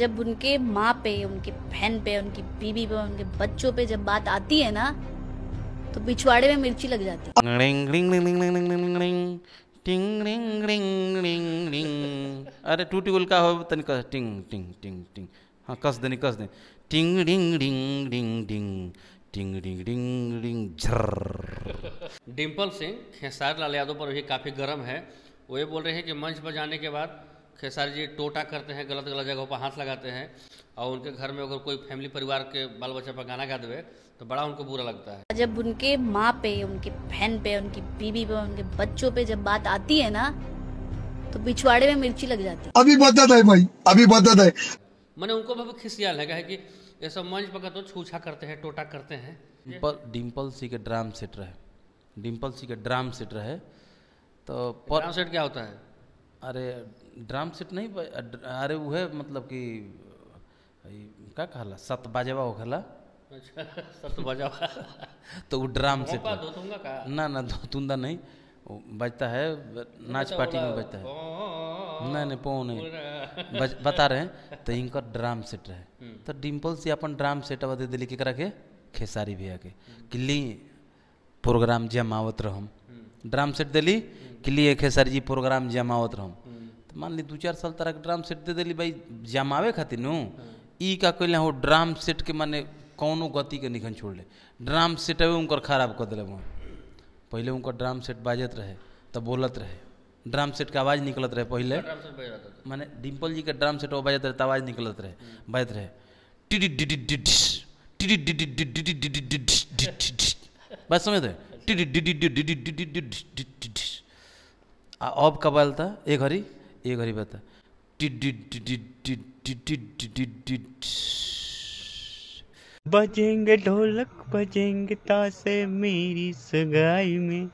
जब उनके माँ पे उनके बहन पे उनकी बीबी पे उनके बच्चों पे जब बात आती है ना तो पिछवाड़े में मिर्ची लग जाती टिंग अरे टूटी उल्का हो तनिक टिंग टिंग टिंग टिंग हाँ कस देनी कस दे टिंग डिंग डिंग डिंग डिंग डिंग डिंग डिंग डिंग डिंपल सिंह खेसारी लाल यादव पर भी काफ़ी गर्म है वो ये बोल रहे हैं कि मंच पर जाने के बाद खेसारी जी टोटा करते हैं गलत गलत जगहों पर हाथ लगाते हैं और उनके घर में अगर कोई फैमिली परिवार के बाल बच्चा पर गाना गा देवे तो बड़ा उनको बुरा लगता है जब उनके माँ पे उनके बहन पे उनकी बीवी पे उनके बच्चों पे जब बात आती है ना तो पिछवाड़े में मिर्ची लग जाती है अभी बदत है भाई अभी बदत है मैंने उनको भी खिसिया लगा है की ये सब मंच पर तो छूछा करते हैं टोटा करते हैं डिम्पल डिम्पल सी के ड्राम सेट रहे डिम्पल सी के ड्राम सेट रहे तो ड्राम सेट क्या होता है अरे ड्राम सेट नहीं अरे वह मतलब कि का कहला सत बाजेवा हो खला अच्छा सत बाजेवा तो वो ड्राम सेट का ना ना दो तुंदा नहीं बजता है नाच पार्टी में बजता है नहीं नहीं पौ नहीं बता रहे हैं तो इनका ड्राम सेट रहे हम्म। तो डिम्पल से अपन ड्राम सेट अब दे दिली करा के खेसारी भैया के हम्म। कि ली प्रोग्राम जमावत रहम हम्म। ड्राम सेट दिली क्लिए खे सर जी प्रोग्राम जमावत रहूँ तो मान ली दू चार साल तरह के ड्राम सेट दे दिली भाई जमावे खातिर नु ई का कहले हो ड्राम सेट के माने कौनो गति के निखन छोड़ ले ड्राम सेट उनकर खराब कर दिले पहले उनका ड्राम सेट बाजत रहे तो बोलत रहे ड्राम सेट के आवाज़ निकलत रहे पहले माने डिम्पल जी के ड्राम सेट वो बाजत रहे तो आवाज़ निकलत रहे बाजत रहे बस समझ रहे आ अब कबाल था एक घड़ी एक घड़ी बता बजेंगे ढोलक बजेंगे तासे मेरी सगाई में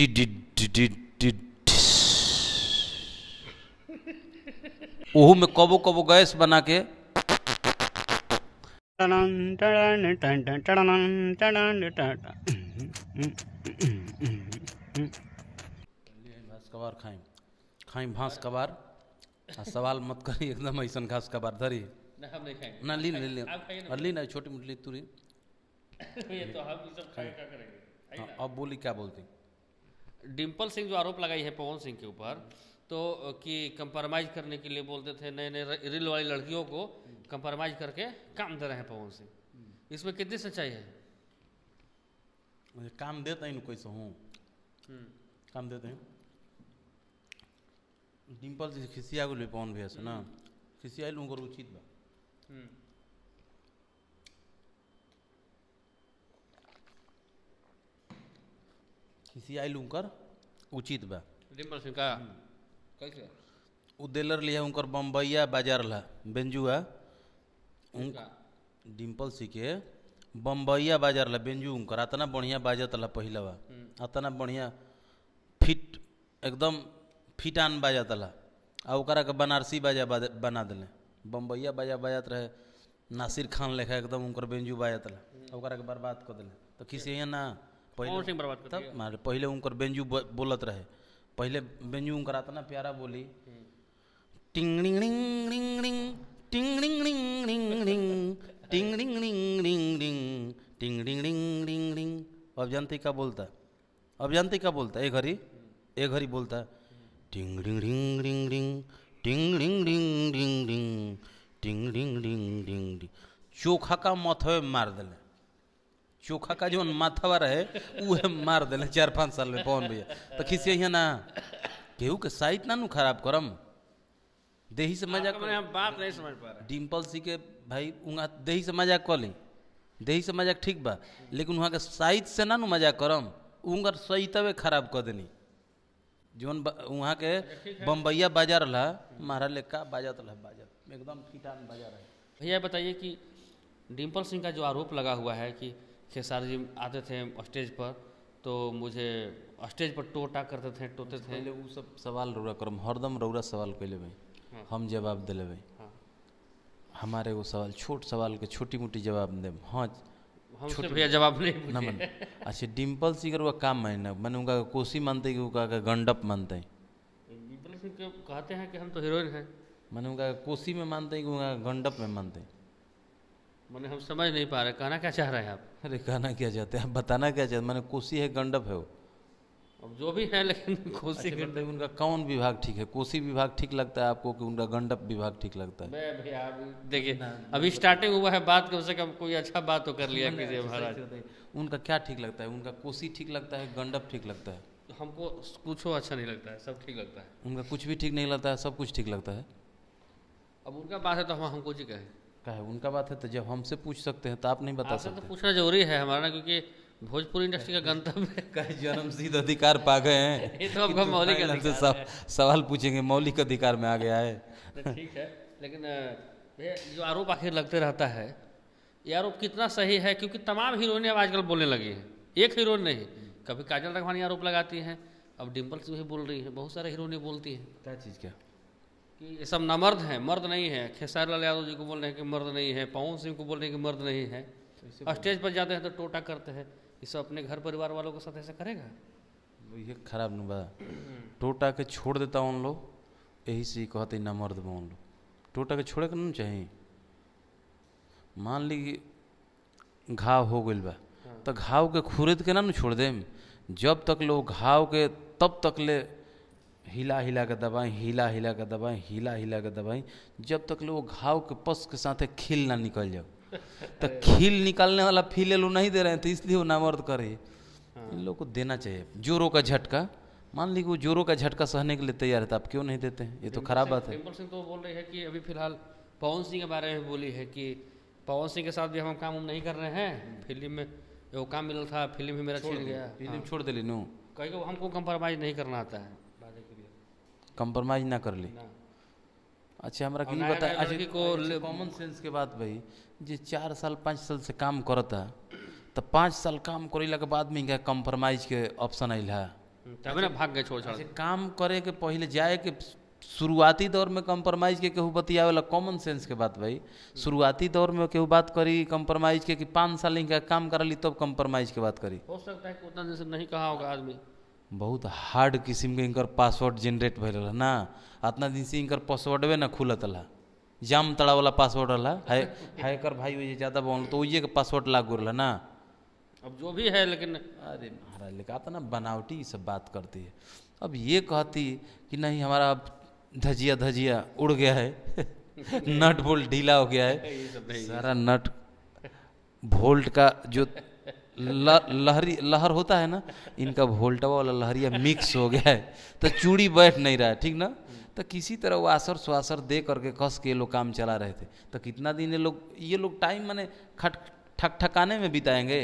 did ओहू में कबो कबो गैस बना के खाई खाई भांस कबार सवाल मत करी एकदम ऐसा घास कबार धरी ना ली ली ली ना छोटी मोटी तुरी तो हम सब खाए क्या करेंगे हाँ, अब बोली क्या बोलती डिम्पल सिंह जो आरोप लगाई है पवन सिंह के ऊपर तो कि कंप्रोमाइज़ करने के लिए बोलते थे नए नए रिल वाली लड़कियों को कंप्रोमाइज़ करके काम दे रहे हैं पवन सिंह इसमें कितनी सच्चाई है हम्म। काम देते हैं कोई सो हूँ काम देते हैं डिम्पल जी खिसिया को पवन भैया से ना हम्म। खिसिया लोगों को उचित बा हम्म। खिसिया कर उचित बा डिम्पल सिंह का कैसे उ दिलर लिया उनकर बम्बैया बाजार ला बेंजुआ डिम्पल सी के बम्बैया बाजार ला बेंजू उनकर अतना बढ़िया बाजत ला पहिला बा अतना बढ़िया फिट एकदम फिटान बाजत ला आ ओकरा के बनारसी बाजा बना दिले बम्बैया बाजा बाजत रहे नासिर खान लेखा एकदम उनकर बेंजू बाजत ला ओकरा के बर्बाद कर दिले तो किसी ना पहले बर्बाद पहले उनकर बेंजू बोलत रहे पहले व्यंजूम करा ना प्यारा बोली टिंग रिंग रिंग रिंग रिंग टिंग रिंग रिंग रिंग रिंग टिंग रिंग रिंग रिंग रिंग अब जानते क्या बोलता है अब जानते क्या बोलता है एक घड़ी एक घड़ी बोलता है टिंग रिंग रिंग रिंग रिंग टिंग रिंग रिंग रिंग रिंग टिंग रिंग रिंग रिंग रिंग चोखा का मथवे मार दिले चोखा का जो माथावर है वो मार दिले चार पाँच साल में पवन भैया तो खींचे यहाँ ना केहू के साइट ना नू खराब करम देही से मजाक हम बात नहीं समझ पा रहे डिम्पल सी के भाई उंगा देही से मजाक कर ली देही से मजाक ठीक बा लेकिन वहाँ के साइज से ना नू मजाक करम उंगर सही तवे खराब कर देनी जोन वहाँ के बम्बैया बाजार रहा महाराज लेखा बाजत तो रहा बाजार एकदम कीटान बाजार है भैया बताइए कि डिम्पल सिंह का जो आरोप लगा हुआ है कि खेसार जी आते थे स्टेज पर तो मुझे स्टेज पर टोटा करते थे टोते अच्छा, थे वो सब सवाल रौरा करम हरदम रौरा सवाल कह भाई हाँ। हम जवाब दे भाई हाँ। हमारे वो सवाल छोट सवाल के छोटी मोटी जवाब दे हाँ छोटे भैया जवाब नहीं मन अच्छा डिम्पल सिंह का काम माने मैंने उनका कोसी मानते कि उनका गंडप मानते हैं डिम्पल सिंह कहते हैं कि हम तो हीरोइन हैं मैंने उनका कोसी में मानते हैं कि उनका गंडप में मानते हैं मैंने हम समझ नहीं पा रहे कहना क्या चाह रहे हैं आप अरे कहना क्या चाहते हैं आप बताना क्या चाहते मैंने कोसी है गंडप है वो अब जो भी है लेकिन कोसी अच्छा, गंडप मतलब उनका कौन विभाग ठीक है कोसी विभाग ठीक लगता है आपको कि उनका गंडप विभाग ठीक लगता है मैं देखिए अभी स्टार्टिंग हुआ है बात कम से कम कोई अच्छा बात तो कर लिया कीजिए अच्छा, महाराज उनका क्या ठीक लगता है उनका कोसी ठीक लगता है गंडप ठीक लगता है हमको कुछ अच्छा नहीं लगता है सब ठीक लगता है उनका कुछ भी ठीक नहीं लगता है सब कुछ ठीक लगता है अब उनका बात है तो हम हमको जी कहें का है उनका बात है तो जब हमसे पूछ सकते हैं तो आप नहीं बता तो सकते तो पूछना जरूरी है हमारा क्योंकि भोजपुरी इंडस्ट्री का गंतव्य जन्म सिद्ध अधिकार पा गए हैं ये तो आपका मौलिक सव, सवाल पूछेंगे मौलिक अधिकार में आ गया है तो ठीक है लेकिन जो आरोप आखिर लगते रहता है ये आरोप कितना सही है क्योंकि तमाम हीरोइने अब आजकल बोलने लगी हैं एक हीरोइन नहीं कभी काजल रखवानी आरोप लगाती हैं अब डिम्पल्स भी बोल रही हैं बहुत सारे हीरोइने बोलती हैं क्या चीज़ क्या कि ये सब नामर्द हैं मर्द नहीं है खेसारी लाल यादव जी को बोल रहे हैं कि मर्द नहीं है पवन सिंह को बोल रहे हैं कि मर्द नहीं है तो स्टेज पर जाते हैं तो टोटा करते हैं ये सब अपने घर परिवार वालों के साथ ऐसा करेगा ये खराब नहीं बता टोटा के छोड़ देता उन लोग यही से कहते न मर्द में उन लोग टोटा के छोड़े के चाहिए मान ली घाव हो गई बा हाँ। तो घाव के खुरद के ना छोड़ दे जब तक लोग घाव के तब तक ले हिला हिला कर दबाएं हिला हिला कर दबाएं हिला हिला कर दबाएं जब तक लोग घाव के पस के साथ खिल ना निकल जाओ तो खिल निकालने वाला फील लोग नहीं दे रहे हैं तो इसलिए वो नामर्द कर रही हाँ। इन लोग को देना चाहिए जोरों का झटका मान लीजिए वो जोरों का झटका सहने के लिए तैयार है तो आप क्यों नहीं देते हैं ये तो खराब बात है सिंह तो बोल रहे हैं कि अभी फिलहाल पवन सिंह के बारे में बोली है कि पवन सिंह के साथ भी हम काम उम नहीं कर रहे हैं फिल्म में जो काम मिला था फिल्म भी मेरा छोड़ गया फिल्म हाँ। छोड़ दिली नो कहीं हमको कंप्रोमाइज नहीं करना आता है कंप्रोमाइज ना कर ली अच्छा हमारा की बता अच्छा को कॉमन अच्छा, सेंस के बात भाई जे चार साल पाँच साल से काम करता तो पाँच साल काम करेला के बाद में इनका कंप्रोमाइज के ऑप्शन अल है हम्म, ना भाग गए छोड़ छोड़ अच्छा, काम करे के पहले जाए के शुरुआती दौर में कंप्रोमाइज के केहू बतियावे कॉमन सेंस के बात भाई हम्म। शुरुआती दौर में केहू बात करी कंप्रोमाइज के कि पाँच साल इनका काम करा ली तब तो कंप्रोमाइज के बात करी हो सकता है उतना जैसे नहीं कहा होगा आदमी बहुत हार्ड किस्म के इनकर पासवर्ड जनरेट भर ना इतना दिन से इनकर पासवर्डवे ना खुलत रहा जाम तड़ा वाला पासवर्ड रहा है हैकर भाई वही ज़्यादा बोल तो वही के पासवर्ड लागू रहा ना अब जो भी है लेकिन अरे महाराज लेकिन आता ना बनावटी सब बात करती है अब ये कहती कि नहीं हमारा अब धजिया धजिया उड़ गया है नट बोल्ट ढीला हो गया है सारा नट वोल्ट का जो लहरी लहर होता है ना इनका भोल्टवा वाला लहरिया मिक्स हो गया है तो चूड़ी बैठ नहीं रहा है ठीक ना तो किसी तरह वो आसर स्वासर दे करके कस के लोग काम चला रहे थे तो कितना दिन ये लोग ये लोग टाइम मैंने खट ठक ठकाने में बिताएंगे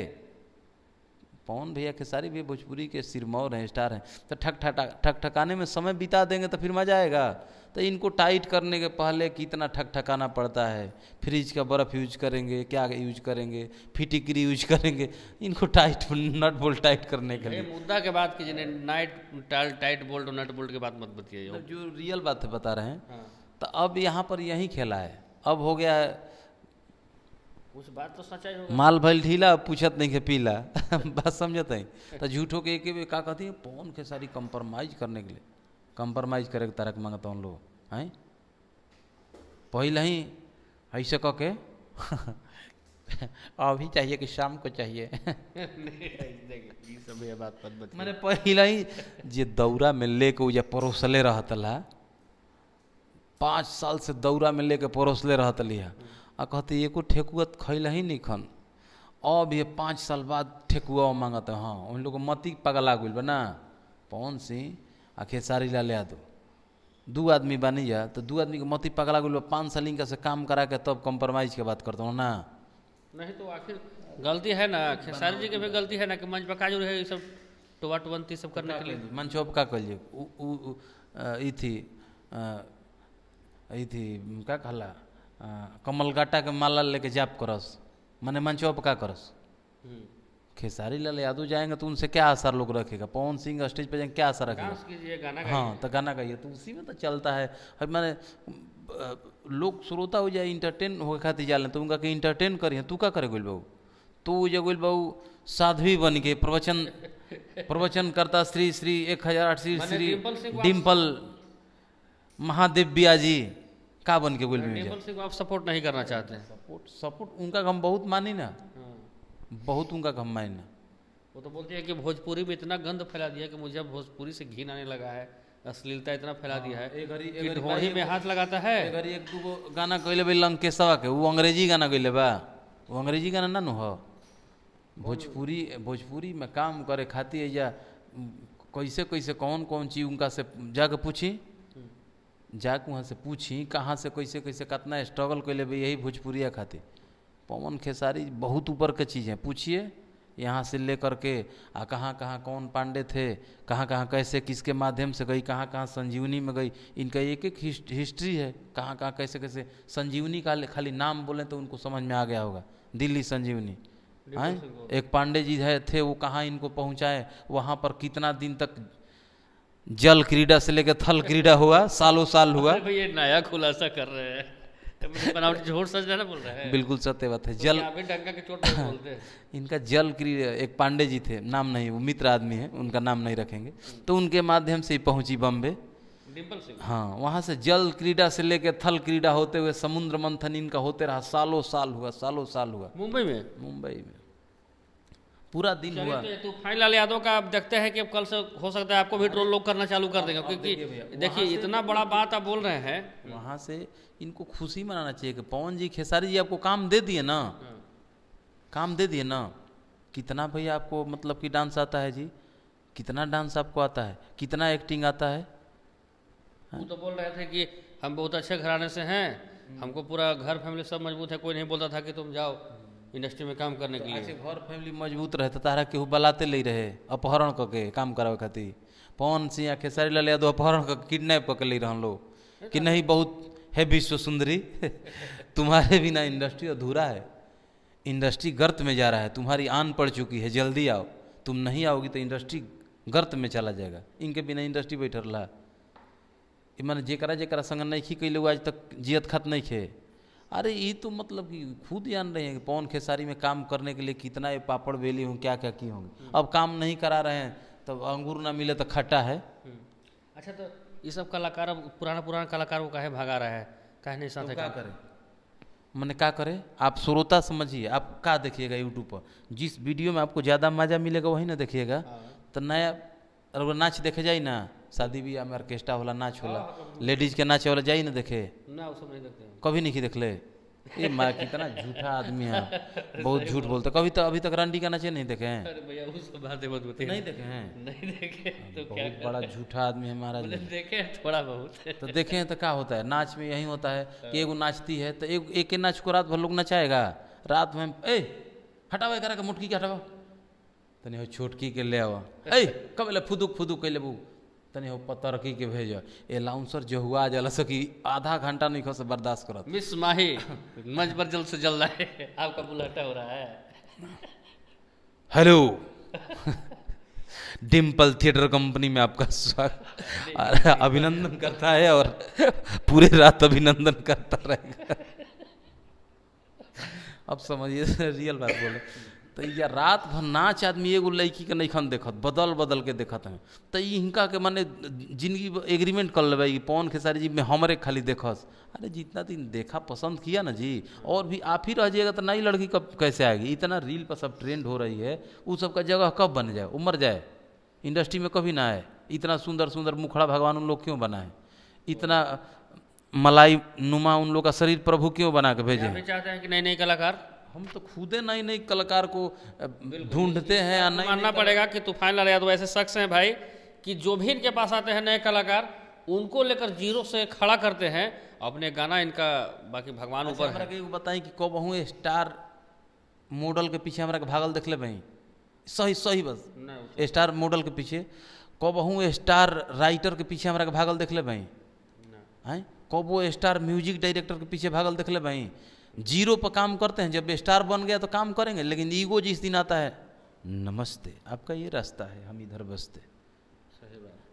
पवन भैया खेसारी भी भोजपुरी के सिरमौर हैं स्टार हैं तो ठक ठक ठक ठकाने में समय बिता देंगे तो फिर मजा आएगा तो इनको टाइट करने के पहले कितना ठक ठकाना पड़ता है फ्रिज का बर्फ़ यूज करेंगे क्या यूज करेंगे फिटिकरी यूज करेंगे इनको टाइट नट बोल्ट टाइट करने के लिए मुद्दा के बात कीजिए नाइट टाइट बोल्ट और नट बोल्ट के बात मत बताइए मतलब जो रियल बात बता रहे हैं हाँ। तो अब यहाँ पर यही खेला है अब हो गया है उस बात तो सच्चाई होगा माल भल ढीला पूछत नहीं के पीला बात समझत है तो झूठो के एक का कहती है पौन के सारी कंप्रोमाइज करने के लिए कंप्रोमाइज करे के तारक मांगता उन लोग हैं पहले ही ऐसे कह के अभी चाहिए कि शाम को चाहिए मैंने पहले ही जो दौरा में लेके जे परोसले रहतला पाँच साल से दौरा में लेके परोसले रहतली है आ कहते एको ठेकुआ खैल ही नहीं खन अब ये पाँच साल बाद ठेकुआ मांगते हाँ उन लोग मती पगला गुल बना पवन सिंह आ खेसारी ला ले दो दू आदमी बनी जा तो दू आदमी के मती पगला गुल पाँच साल इनका से काम करा के तब कम्प्रोमाइज के बात करते हो ना नहीं तो आखिर गलती है ना खेसारी जी के भी गलती है ना कि मंच पका जो है सब टोवा टोवंती सब करने के लिए मंच का कहिए थी थी क्या कहला कमलगाटा के माला लेके जाप करस मैंने मंच का करस खेसारी लाल यादव जाएंगे तो उनसे क्या असर लोग रखेगा पवन सिंह स्टेज पर जाएंगे क्या असर रखेगा हाँ तो गाना गाइए तो उसी में तो चलता है और मैंने लोग श्रोता हो जाए इंटरटेन हो खातिर जाले तो उनका इंटरटेन करिए तू क्या करे गोल बाबू तो जो गोल बाबू साध्वी बन के प्रवचन प्रवचन करता श्री श्री एक हजार आठ श्री श्री डिम्पल महादेव बिया जी का बन के बोलिए आप सपोर्ट नहीं करना चाहते हैं सपोर्ट सपोर्ट उनका हम बहुत मानी ना हाँ। बहुत उनका हम मानी ना वो तो बोलते हैं कि भोजपुरी में इतना गंद फैला दिया कि मुझे भोजपुरी से घिन आने लगा है अश्लीलता इतना फैला दिया है हाँ, एक घड़ी एक में हाथ लगाता है एक घड़ी एक दो गाना गैले बा लंकेशवा के वो अंग्रेजी गाना गैले बा वो अंग्रेजी गाना ना नु भोजपुरी भोजपुरी में काम करे खातिर या कैसे कैसे कौन कौन चीज उनका से जाके पूछी जाके वहाँ से पूछी कहाँ से कैसे कैसे कितना स्ट्रगल कैले भाई यही भोजपुरिया खातिर पवन खेसारी बहुत ऊपर के चीज़ है पूछिए यहाँ से ले करके आ कहाँ कहाँ कौन पांडे थे कहाँ कहाँ कैसे किसके माध्यम से गई कहाँ कहाँ संजीवनी में गई इनका एक एक हिस्ट्री है कहाँ कहाँ कैसे कैसे संजीवनी का खाली नाम बोलें तो उनको समझ में आ गया होगा दिल्ली संजीवनी हाँ एक पांडे जी है थे वो कहाँ इनको पहुँचाए वहाँ पर कितना दिन तक जल क्रीडा से लेकर थल क्रीडा हुआ सालों साल हुआ ये नया खुलासा कर रहे हैं तो सच ना बोल रहे हैं बिल्कुल सत्य बात है तो जल इनका जल क्री एक पांडे जी थे नाम नहीं वो मित्र आदमी है उनका नाम नहीं रखेंगे तो उनके माध्यम से ही पहुंची बम्बे हाँ वहाँ से जल क्रीडा से लेकर थल क्रीडा होते हुए समुद्र मंथन इनका होते रहा सालों साल हुआ सालों साल हुआ मुंबई में मुंबई में पूरा दिन हुआ तो फाइनल तो यादव का आप देखते हैं कि अब कल से हो सकता है आपको भी ट्रोल लोग करना चालू कर देंगे क्योंकि देखिए इतना तो बड़ा बात आप बोल रहे हैं वहाँ से इनको खुशी मनाना चाहिए कि पवन जी खेसारी जी आपको काम दे दिए ना हाँ। काम दे दिए ना कितना भैया आपको मतलब कि डांस आता है जी कितना डांस आपको आता है कितना एक्टिंग आता है हाँ। वो तो बोल रहे थे कि हम बहुत अच्छे घराने से हैं हम्म। हमको पूरा घर फैमिली सब मजबूत है कोई नहीं बोलता था कि तुम जाओ इंडस्ट्री में काम करने तो के लिए घर फैमिली मजबूत रहे तो तारा केहू बलाते ले रहे अपहरण करके काम करावे खातिर पवन सिंह खेसारी लाल यादव अपहरण करके किडनैप करके ले रहन लोग कि तो- नहीं बहुत है विश्व सुंदरी तुम्हारे बिना इंडस्ट्री अधूरा है इंडस्ट्री गर्त में जा रहा है तुम्हारी आन पड़ चुकी है जल्दी आओ तुम नहीं आओगी तो इंडस्ट्री गर्त में चला जाएगा इनके बिना इंडस्ट्री बैठ रहा मैंने जेकरा जेकरा संग नहीं खी कैले आज तक जियत खत नहीं खे अरे ये तो मतलब कि खुद जान रहे हैं कि पवन खेसारी में काम करने के लिए कितना ये पापड़ बेली हूँ क्या क्या किए होंगे हम्म। अब काम नहीं करा रहे हैं तब अंगूर ना मिले तो खट्टा है हम्म। अच्छा तो ये सब कलाकार अब पुराना पुराना कलाकारों का है भागा रहा है कहने साथ तो क्या करें मैंने क्या करें आप श्रोता समझिए आप क्या देखिएगा यूट्यूब पर जिस वीडियो में आपको ज़्यादा मजा मिलेगा वही ना देखिएगा हाँ। तो नया अगर नाच देखे जाए ना शादी भी में ऑर्केस्ट्रा होला नाच होला लेडीज हाँ, हाँ, हाँ। के नाच होला जाई ना देखे ना वो सब नहीं देखते कभी नहीं देख ले ये माँ कितना झूठा आदमी है बहुत झूठ बोलते कभी तो अभी तक रंडी का नाचे नहीं देखे हैं भैया उस बात बहुत नहीं देखे हैं नहीं देखे तो क्या बहुत बड़ा झूठा आदमी है महाराज देखे थोड़ा बहुत तो देखे हैं तो क्या होता है नाच में यही होता है कि एक नाचती है तो एक एक नाच को रात भर लोग नचाएगा रात में ए हटावा करा के मुटकी के हटावा तनी हो छोटकी के ले आवा ए कब ले फुदुक फुदुक के लेबू तनि हो पतरकी के भेज ए लाउंसर जो जहुआ जलस की आधा घंटा नहीं खोस बर्दाश्त करत मिस माही मंच पर जल्द से जल्द आए आपका बुलाटा हो रहा है हेलो डिम्पल थिएटर कंपनी में आपका स्वागत अभिनंदन करता है और पूरे रात अभिनंदन करता रहेगा अब समझिए रियल बात बोले तो या रात भर नाच आदमी एगो लड़की के नहीं देखत बदल बदल के देखत हैं तो इनका के माने जिंदगी एग्रीमेंट कर ले पवन खेसारी जी में हमरे खाली देखस अरे जितना दिन तो देखा पसंद किया ना जी और भी आप ही रह जाएगा तो नई लड़की कब कैसे आएगी इतना रील पर सब ट्रेंड हो रही है वो सब का जगह कब बन जाए उमर जाए इंडस्ट्री में कभी ना आए इतना सुंदर सुंदर मुखड़ा भगवान उन लोग क्यों बनाए इतना मलाई नुमा उन लोग का शरीर प्रभु क्यों बना के भेजे चाहते हैं कि नए नए कलाकार हम तो खुदे नई नई कलाकार को ढूंढते हैं या नहीं मानना पड़ेगा कि तूफान लाल यादव ऐसे शख्स हैं भाई कि जो भी इनके पास आते हैं नए कलाकार उनको लेकर जीरो से खड़ा करते हैं अपने गाना इनका बाकी भगवान अच्छा, ऊपर बताएं कि कब हूँ स्टार मॉडल के पीछे हमारा भागल देख ले भाई सही सही बस स्टार मॉडल के पीछे कब हूँ स्टार राइटर के पीछे हमारा भागल देख ले भाई है कब वो स्टार म्यूजिक डायरेक्टर के पीछे भागल देख ले भाई जीरो पर काम करते हैं जब स्टार बन गया तो काम करेंगे लेकिन ईगो जिस दिन आता है नमस्ते आपका ये रास्ता है हम इधर बसते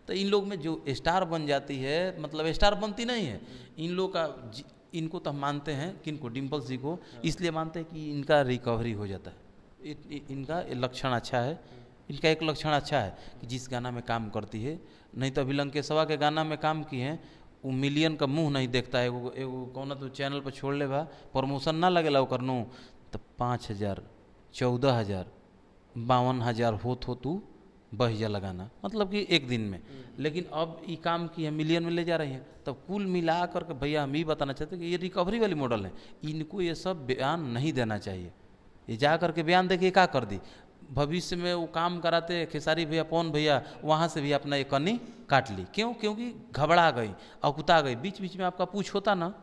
तो इन लोग में जो स्टार बन जाती है मतलब स्टार बनती नहीं है इन लोग का इनको तो हम मानते हैं कि इनको डिम्पल जी को हाँ। इसलिए मानते हैं कि इनका रिकवरी हो जाता है इनका लक्षण अच्छा है इनका एक लक्षण अच्छा है कि जिस गाना में काम करती है नहीं तो अभी लंकेशवा के गाना में काम किए हैं वो मिलियन का मुंह नहीं देखता है एगो कौन तो चैनल पर छोड़ ले बा प्रमोशन ना लगे ओकर नु तो पाँच हज़ार चौदह हज़ार बावन हज़ार हो तो तू बहिजा लगाना मतलब कि एक दिन में हम्म। लेकिन अब ये काम की है मिलियन में ले जा रही हैं तब कुल मिला करके भैया हम ये बताना चाहते कि ये रिकवरी वाली मॉडल है इनको ये सब बयान नहीं देना चाहिए ये जा करके बयान देखिए क्या कर दी भविष्य में वो काम कराते खेसारी भैया पौन भैया वहाँ से भी अपना ये कनी काट ली क्यों क्योंकि घबरा गई अकुता गई बीच बीच में आपका पूछ होता ना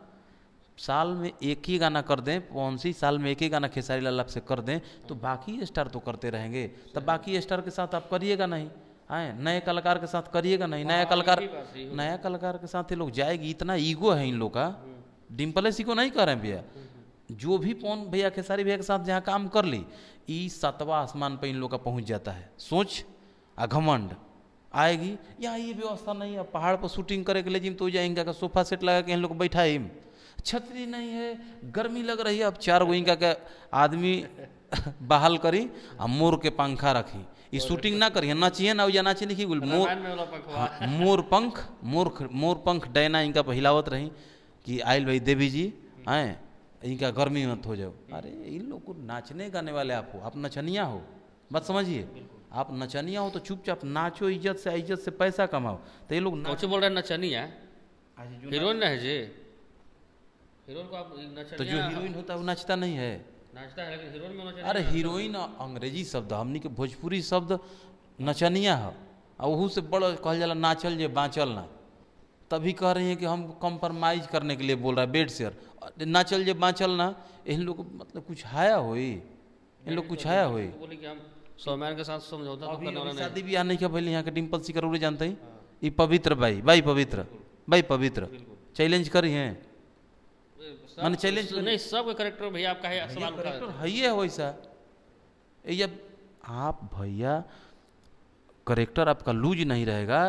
साल में एक ही गाना कर दें कौन सी साल में एक ही गाना खेसारी लाल से कर दें तो बाकी स्टार तो करते रहेंगे तब बाकी स्टार के साथ आप करिएगा नहीं आए नए कलाकार के साथ करिएगा नहीं नया हाँ, कलाकार नया कलाकार के साथ ये लोग जाएगी इतना ईगो है इन लोग का हम्म। डिम्पलेस ईगो नहीं कर रहे हैं भैया जो भी पौन भैया खेसारी भैया के साथ जहाँ काम कर ली ये सातवा आसमान पर इन लोग का पहुँच जाता है सोच आ घमंड आएगी या ये व्यवस्था नहीं है पहाड़ पर शूटिंग करे के लिए जिम तो जाएंगे का सोफा सेट लगा के इन लोग बैठा इम छतरी नहीं है गर्मी लग रही है अब चार गो इनका आदमी बहाल करी और मोर के पंखा रखी ये शूटिंग ना करिए ना चाहिए ना जाना चाहिए लिखी बोल मोर हाँ, मोर पंख मोर मोर पंख डैना इनका हिलावत रही कि आयल भाई देवी जी आए इनका गर्मी मत हो जाओ अरे इन लोग को नाचने गाने वाले आप हो आप नचनिया हो बात समझिए आप नचनिया हो तो चुपचाप नाचो इज्जत से इज्जत से पैसा कमाओ तो ये लोग नाच बोल रहे नचनिया हीरोइन है जी हीरोइन को आप तो जो हीरोइन होता है वो नाचता नहीं है नाचता है लेकिन हीरोइन में नचनिया अरे हीरोइन अंग्रेजी शब्द हमने के भोजपुरी शब्द नचनिया है और वह से बड़ा कहा जाला नाचल जे बाँचल ना तभी कह रही हैं कि हम कंप्रोमाइज करने के लिए बोल रहा है बेड शेयर ना चल जब माँ ना इन लोग मतलब कुछ हाया हो इन लोग कुछ हाया हुई सौम्यान के साथ समझौता तो शादी भी आने किया पहले यहाँ के डिम्पल सिंह करोड़े जानते हैं हाँ। ये पवित्र भाई भाई पवित्र भाई पवित्र चैलेंज करी हैं मैंने चैलेंज नहीं सब करेक्टर भैया आपका है सवाल करेक्टर है ही है वैसा ये आप भैया करेक्टर आपका लूज नहीं रहेगा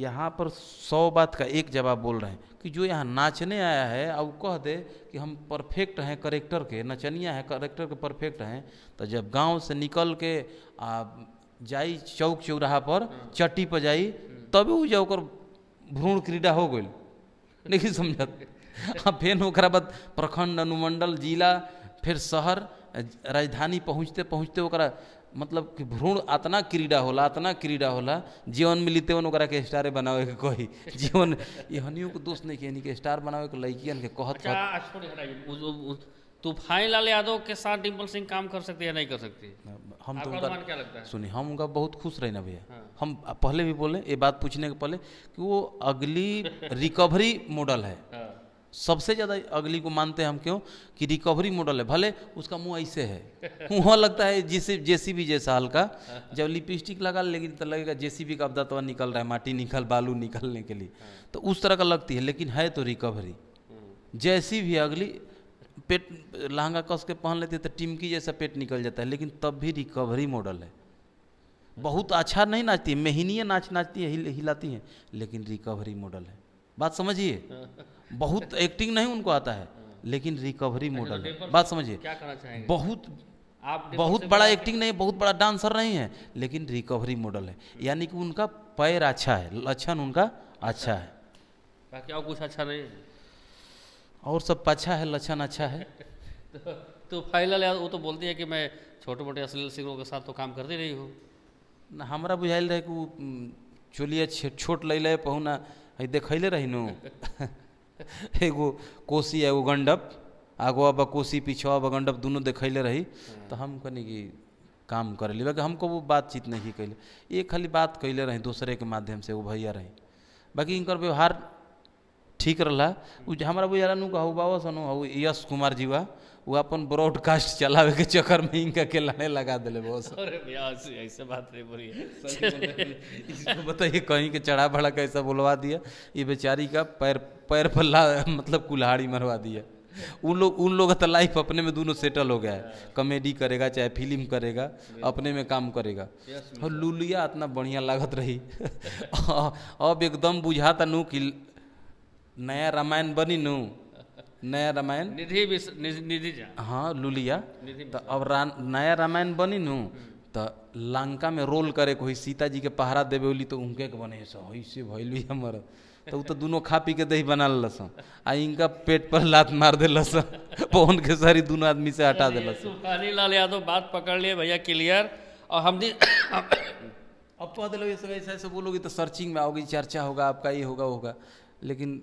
यहाँ पर सौ बात का एक जवाब बोल रहे हैं कि जो यहाँ नाचने आया है अब कह दे कि हम परफेक्ट हैं करेक्टर के नचनिया है करेक्टर के परफेक्ट हैं तो जब गांव से निकल के आ, जाई चौक चौराहा पर चट्टी पर जाई तब वो जा भ्रूण क्रीडा हो गई नहीं समझत हाँ फिर ओकर बाद प्रखंड अनुमंडल जिला फिर शहर राजधानी पहुँचते पहुँचते मतलब कि भ्रूण अतना क्रीड़ा होला अतना क्रीड़ा होला जीवन में लीतेवन के स्टारे बनावे के कही जीवन यहनियों को दोस्त नहीं कहनी के स्टार बनावे के लड़कियन के कहत कहत अच्छा, तूफान तो लाल यादव के साथ डिम्पल सिंह काम कर सकती है नहीं कर सकती हम तो उनका क्या लगता है सुनिए हम उनका बहुत खुश रहे ना भैया हाँ। हम पहले भी बोले ये बात पूछने के पहले कि वो अगली रिकवरी मॉडल है हाँ। सबसे ज़्यादा अगली को मानते हैं हम क्यों कि रिकवरी मॉडल है भले उसका मुंह ऐसे है मुँह लगता है जिसे जेसीबी जैसा हल्का जब लिपस्टिक लगा लेकिन तो लगेगा जेसीबी का अब निकल रहा है माटी निकल बालू निकलने के लिए तो उस तरह का लगती है लेकिन है तो रिकवरी जैसी भी अगली पेट लहंगा कस के पहन लेती है तो टिमकी जैसा पेट निकल जाता है लेकिन तब भी रिकवरी मॉडल है बहुत अच्छा नहीं नाचती है मेहनिए नाच नाचती है हिल हिलाती हैं लेकिन रिकवरी मॉडल है बात समझिए बहुत एक्टिंग नहीं उनको आता है लेकिन रिकवरी मॉडल अच्छा, तो बात समझिए बहुत आप बहुत बड़ा एक्टिंग नहीं बहुत बड़ा डांसर नहीं है लेकिन रिकवरी मॉडल है यानी कि उनका पैर अच्छा है लक्षण उनका अच्छा है बाकी और कुछ अच्छा नहीं और सब अच्छा है लक्षण अच्छा है तो, तो फाइनल यार वो तो बोलती है कि मैं छोटे मोटे अश्लील सिंगरों के साथ तो काम करती रही हूँ हमारा बुझाइल रहे कि चोलिया छोट ले ले पहुना देखैले रही एगो कोसी एगो गंडप आगो अब कोसी पीछे अब गंडप दोनों देखैले रही तो हम कनी कि काम ली बाकी हमको वो बातचीत नहीं कैले एक खाली बात कैले रही दूसरे के माध्यम से वो भैया रही बाकी इनकर व्यवहार ठीक रहा हमारा बुझा नु कहू बाबा सनु हू यश कुमार जी बा वो अपन ब्रॉडकास्ट चलावे के चक्कर में इनका के लाने लगा दिले बस अरे भैया ऐसे बात नहीं बोली इसको बताइए कहीं के चढ़ा भड़ा कैसा बोलवा दिया ये बेचारी का पैर पैर पर मतलब कुल्हाड़ी मरवा दिया उन लोग उन लोग का लाइफ तो अपने में दोनों सेटल हो गया है कॉमेडी हाँ। करेगा चाहे फिल्म करेगा अपने में काम करेगा और लुलिया इतना बढ़िया लागत रही अब एकदम बुझाता नू कि नया रामायण बनी नू नया रामायण निधि निधि हाँ लुलिया तो अब नया रामायण बनी नु तो लंका में रोल करे को सीता जी के पहरा देवे तो उनके के बने ऐसे भैलू हमार तो तो दोनों खा पी के दही बना लस आ इनका पेट पर लात मार दिलस पवन के सारी दोनों आदमी से हटा दिलस हनी लाल यादव बात पकड़ लिए भैया क्लियर और हम अब तो दिलो ये ऐसा ऐसे बोलोगे तो सर्चिंग में आओगी चर्चा होगा आपका ये होगा होगा लेकिन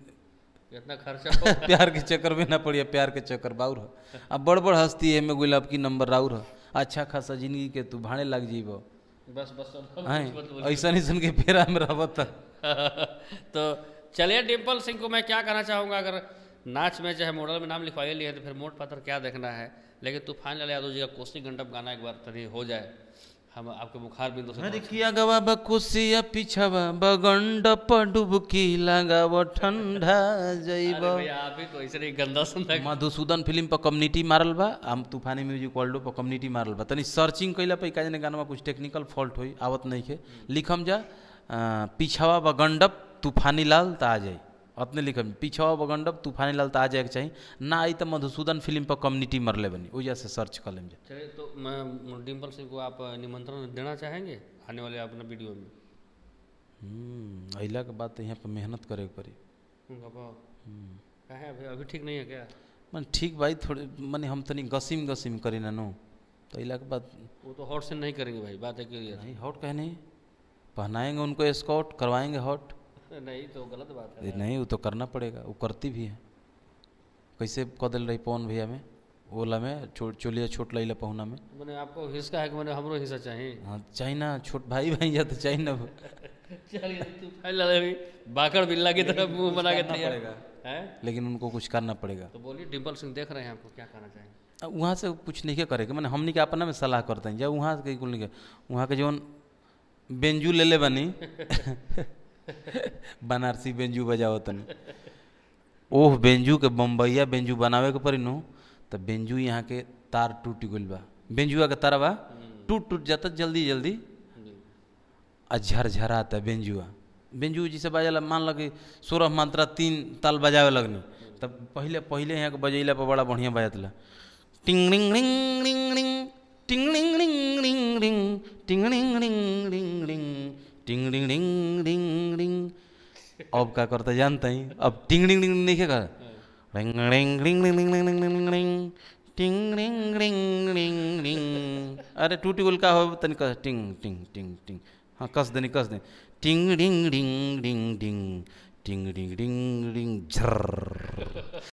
इतना खर्चा प्यार के चक्कर में ना पड़िए प्यार के चक्कर बाउर हो अब बड़ बड़ हस्ती है मैं गुलाब की नंबर राउर हो अच्छा खासा जिंदगी के तू भाड़े लग जीब बस बस ऐसा ऐसा के फेरा में रह तो चलिए डिम्पल सिंह को मैं क्या कहना चाहूँगा अगर नाच में चाहे मॉडल में नाम लिखवाए लिए तो फिर मोट पत्थर क्या देखना है लेकिन तूफान लाल यादव जी का कोसी गंडप गाना एक बार तरी हो जाए हम आपके मुखार बिंदु से किया गवा बकुसिया पिछवा बगंड पडुबकी लगाव ठंडा अरे भैया आप ही तो ऐसे गंदा सुन सुनता मधुसूदन फिल्म पर कम्युनिटी मारल बा हम तूफानी म्यूजिक वर्ल्ड पर कम्युनिटी मारल बा तनी सर्चिंग कइला पे काजने गाना में कुछ टेक्निकल फॉल्ट होई आवत नहीं के लिखम जा पिछवा बगंडप तूफानी लाल ता जाई अपने लिख पीछा बगंडब तूफानी लाल तो आ जाए चाहिए ना आई तो मधुसूदन फिल्म पर कम्युनिटी मर ले बनी वजह से सर्च कर लेंगे तो मैं डिम्पल सिंह को आप निमंत्रण देना चाहेंगे आने वाले अपना वीडियो में हम्म, अला के बाद तो यहाँ पर मेहनत करे पड़ी हम्म, हम्म। अभी अभी ठीक नहीं है क्या मन ठीक भाई थोड़े मैंने हम तनी गसीम गसीम करी ना नो तो अला के बाद वो तो हॉट से नहीं करेंगे भाई बात है कि नहीं हॉट कहें नहीं पहनाएंगे उनको स्कॉट करवाएंगे हॉट नहीं तो गलत बात है नहीं वो तो करना पड़ेगा वो करती भी है कैसे कदल रही पवन भैया में ओला में छो, चोलिया छोट लाई ला पहुना में मैंने आपको हिस्सा है कि मैंने हमरो हिस्सा चाहिए हाँ चाहिए ना छोट भाई भाई या तो चाहिए ना चलिए तू फैल भी बाकर बिल्ला की तरफ मुंह बना के तैयार है लेकिन उनको कुछ करना पड़ेगा तो बोलिए डिम्पल सिंह देख रहे हैं आपको क्या करना चाहिए वहाँ से कुछ नहीं क्या करेगा मैंने हमने क्या अपना में सलाह करते हैं जब वहाँ के कुल नहीं वहाँ के जो बेंजू ले ले बनी बनारसी बेंजू बजाओ तन ओह बेंजू के बम्बैया बेंजू बनावे के पड़ी तो बेंजू यहाँ के तार टूट गुल बा बेंजुआ के तारा बा टूट टूट जाता जल्दी जल्दी आ तो बेंजुआ बेंजू जी से बजे मान लग सोलह मात्रा तीन ताल बजावे लगनी तब पहले पहले यहाँ के बजैला पर बड़ा बढ़िया बजतला टिंग रिंग रिंग रिंग रिंग टिंग रिंग रिंग रिंग रिंग टिंग रिंग रिंग रिंग रिंग टिंग डिंग डिंग डिंग डिंग अब का करता जानता ही अब टिंग डिंग डिंग नहीं क्या कर रिंग रिंग रिंग रिंग रिंग रिंग रिंग रिंग रिंग टिंग रिंग रिंग रिंग रिंग अरे टूटी गुल का हो तनिक टिंग टिंग टिंग टिंग हाँ कस देनी कस दे टिंग डिंग डिंग डिंग डिंग टिंग डिंग डिंग डिंग झर